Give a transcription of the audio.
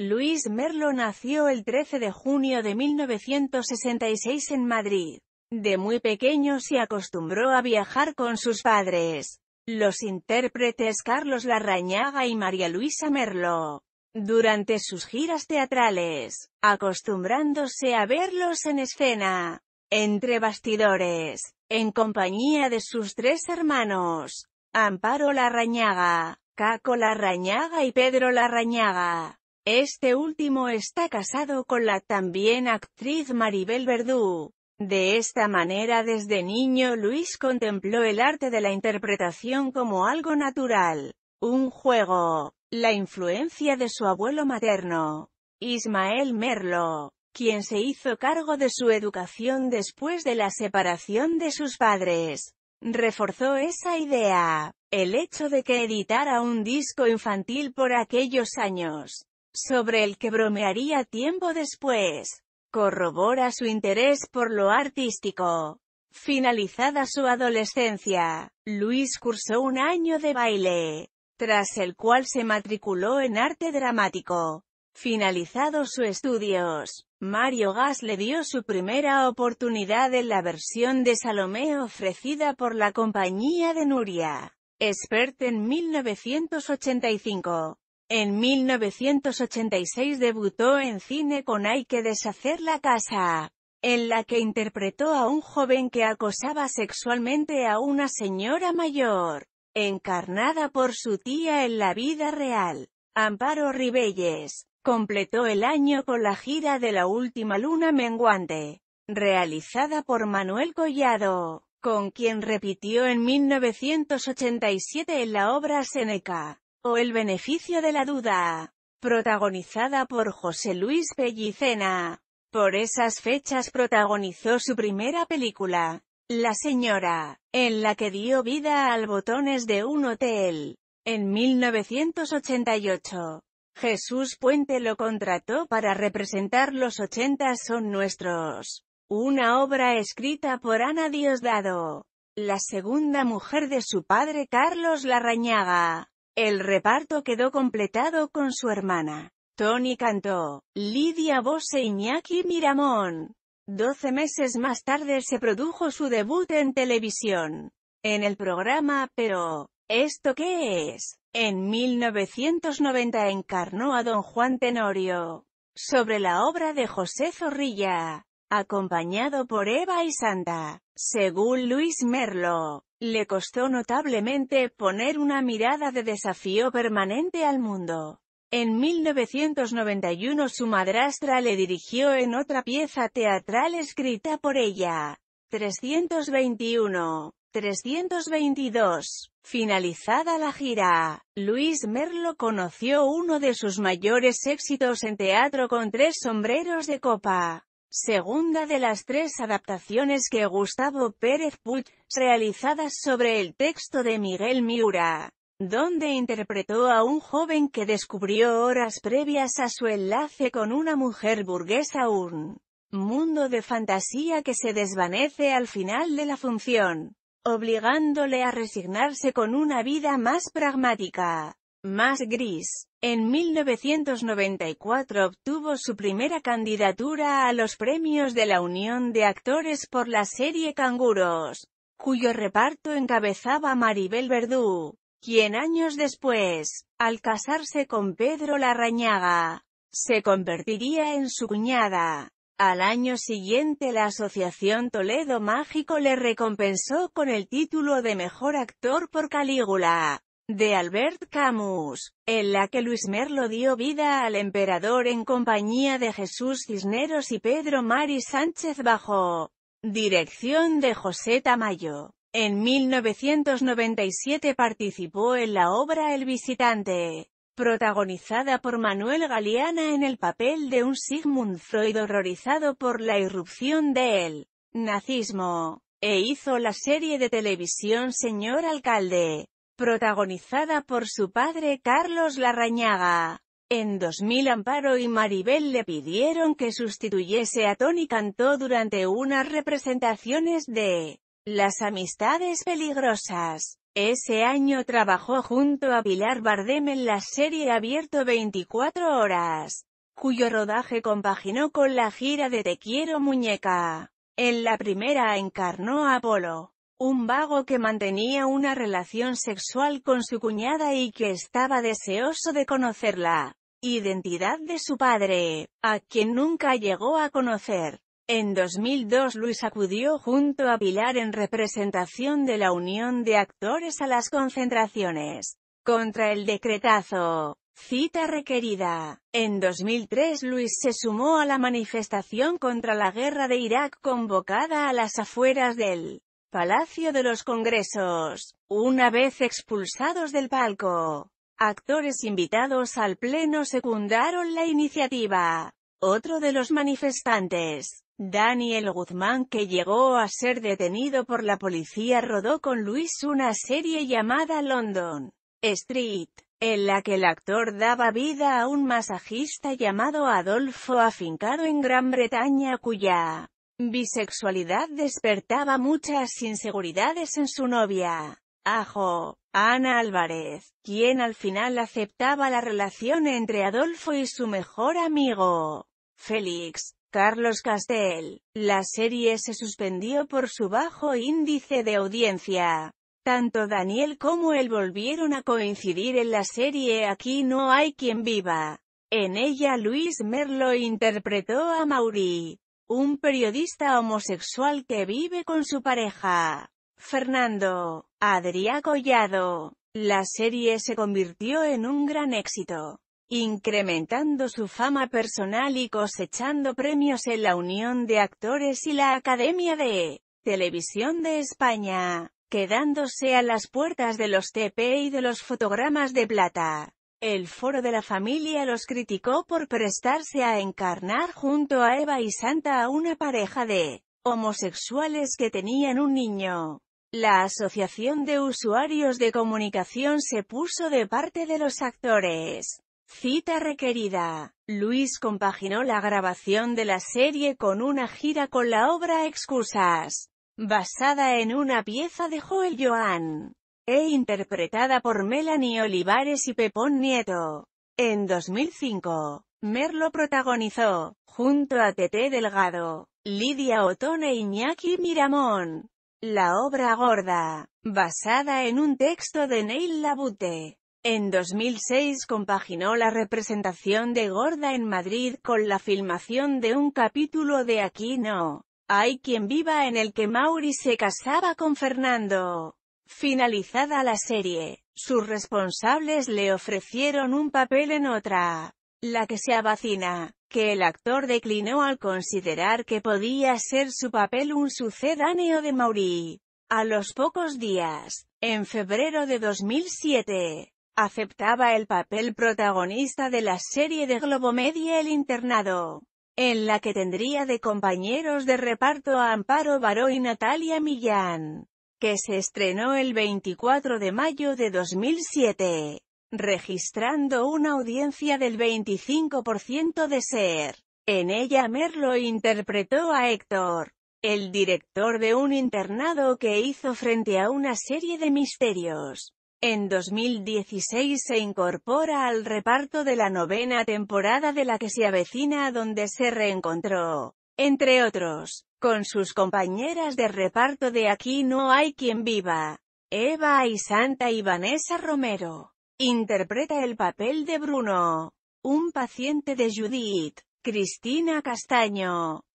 Luis Merlo nació el 13 de junio de 1966 en Madrid. De muy pequeño se acostumbró a viajar con sus padres, los intérpretes Carlos Larrañaga y María Luisa Merlo, durante sus giras teatrales, acostumbrándose a verlos en escena, entre bastidores, en compañía de sus tres hermanos, Amparo Larrañaga, Caco Larrañaga y Pedro Larrañaga. Este último está casado con la también actriz Maribel Verdú. De esta manera desde niño Luis contempló el arte de la interpretación como algo natural, un juego, la influencia de su abuelo materno, Ismael Merlo, quien se hizo cargo de su educación después de la separación de sus padres. Reforzó esa idea, el hecho de que editara un disco infantil por aquellos años, sobre el que bromearía tiempo después. Corrobora su interés por lo artístico. Finalizada su adolescencia, Luis cursó un año de baile, tras el cual se matriculó en arte dramático. Finalizados sus estudios, Mario Gas le dio su primera oportunidad en la versión de Salomé ofrecida por la compañía de Nuria. Expert en 1985. En 1986 debutó en cine con Hay que deshacer la casa, en la que interpretó a un joven que acosaba sexualmente a una señora mayor, encarnada por su tía en la vida real, Amparo Ribelles. Completó el año con la gira de La Última Luna Menguante, realizada por Manuel Collado, con quien repitió en 1987 en la obra Seneca o El beneficio de la duda, protagonizada por José Luis Pellicena. Por esas fechas protagonizó su primera película, La Señora, en la que dio vida al botones de un hotel. En 1988, Jesús Puente lo contrató para representar Los 80 son nuestros, una obra escrita por Ana Diosdado, la segunda mujer de su padre Carlos Larrañaga. El reparto quedó completado con su hermana. Tony cantó, Lidia Bose Iñaki Miramón. Doce meses más tarde se produjo su debut en televisión. En el programa Pero, ¿esto qué es? En 1990 encarnó a don Juan Tenorio, sobre la obra de José Zorrilla, acompañado por Eva y Santa, según Luis Merlo. Le costó notablemente poner una mirada de desafío permanente al mundo. En 1991 su madrastra le dirigió en otra pieza teatral escrita por ella, 321. 322. Finalizada la gira, Luis Merlo conoció uno de sus mayores éxitos en teatro con tres sombreros de copa segunda de las tres adaptaciones que Gustavo Pérez Puig, realizadas sobre el texto de Miguel Miura, donde interpretó a un joven que descubrió horas previas a su enlace con una mujer burguesa un mundo de fantasía que se desvanece al final de la función, obligándole a resignarse con una vida más pragmática más gris. En 1994 obtuvo su primera candidatura a los premios de la Unión de Actores por la serie Canguros, cuyo reparto encabezaba Maribel Verdú, quien años después, al casarse con Pedro Larrañaga, se convertiría en su cuñada. Al año siguiente la Asociación Toledo Mágico le recompensó con el título de Mejor Actor por Calígula de Albert Camus, en la que Luis Merlo dio vida al emperador en compañía de Jesús Cisneros y Pedro Mari Sánchez bajo dirección de José Tamayo. En 1997 participó en la obra El visitante, protagonizada por Manuel Galeana en el papel de un Sigmund Freud horrorizado por la irrupción del nazismo, e hizo la serie de televisión Señor Alcalde, protagonizada por su padre Carlos Larrañaga. En 2000 Amparo y Maribel le pidieron que sustituyese a Tony Cantó durante unas representaciones de Las Amistades Peligrosas. Ese año trabajó junto a Pilar Bardem en la serie Abierto 24 Horas, cuyo rodaje compaginó con la gira de Te Quiero Muñeca. En la primera encarnó a Apolo, un vago que mantenía una relación sexual con su cuñada y que estaba deseoso de conocer la identidad de su padre, a quien nunca llegó a conocer. En 2002 Luis acudió junto a Pilar en representación de la Unión de Actores a las concentraciones contra el decretazo. Cita requerida. En 2003 Luis se sumó a la manifestación contra la guerra de Irak convocada a las afueras del Palacio de los Congresos. Una vez expulsados del palco, actores invitados al pleno secundaron la iniciativa. Otro de los manifestantes, Daniel Guzmán que llegó a ser detenido por la policía rodó con Luis una serie llamada London Street, en la que el actor daba vida a un masajista llamado Adolfo afincado en Gran Bretaña cuya bisexualidad despertaba muchas inseguridades en su novia, Ajo, Ana Álvarez, quien al final aceptaba la relación entre Adolfo y su mejor amigo, Félix. Carlos Castel, la serie se suspendió por su bajo índice de audiencia. Tanto Daniel como él volvieron a coincidir en la serie Aquí no hay quien viva. En ella Luis Merlo interpretó a Mauri, un periodista homosexual que vive con su pareja. Fernando. Adrián Collado. La serie se convirtió en un gran éxito, incrementando su fama personal y cosechando premios en la Unión de Actores y la Academia de Televisión de España, quedándose a las puertas de los TP y de los fotogramas de plata. El Foro de la Familia los criticó por prestarse a encarnar junto a Eva y Santa a una pareja de homosexuales que tenían un niño. La Asociación de Usuarios de Comunicación se puso de parte de los actores. Cita requerida. Luis compaginó la grabación de la serie con una gira con la obra Excusas, basada en una pieza de Joel Joan e interpretada por Melanie Olivares y Pepón Nieto. En 2005, Merlo protagonizó, junto a Tete Delgado, Lidia Otón e Iñaki Miramón, la obra gorda, basada en un texto de Neil Labute. En 2006 compaginó la representación de Gorda en Madrid con la filmación de un capítulo de Aquí no. Hay quien viva en el que Mauri se casaba con Fernando. Finalizada la serie, sus responsables le ofrecieron un papel en otra, La que se abacina, que el actor declinó al considerar que podía ser su papel un sucedáneo de Mauri. A los pocos días, en febrero de 2007, aceptaba el papel protagonista de la serie de Globomedia El Internado, en la que tendría de compañeros de reparto a Amparo Baró y Natalia Millán que se estrenó el 24 de mayo de 2007, registrando una audiencia del 25% de ser. En ella Merlo interpretó a Héctor, el director de un internado que hizo frente a una serie de misterios. En 2016 se incorpora al reparto de la novena temporada de la que se avecina donde se reencontró, entre otros, con sus compañeras de reparto de Aquí no hay quien viva, Eva y Santa y Vanessa Romero. Interpreta el papel de Bruno, un paciente de Judith, Cristina Castaño,